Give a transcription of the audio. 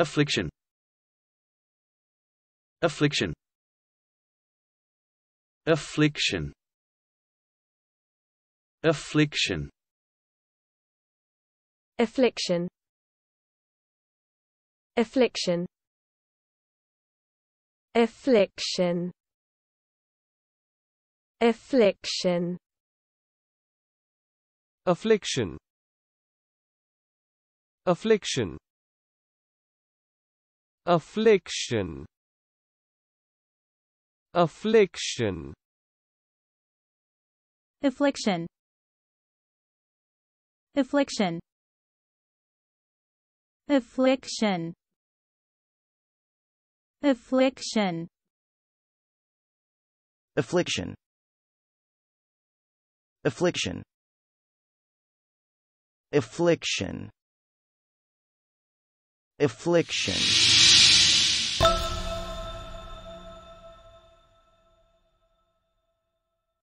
Affliction Affliction Affliction Affliction Affliction Affliction Affliction Affliction Affliction Affliction affliction affliction affliction affliction affliction affliction affliction affliction affliction affliction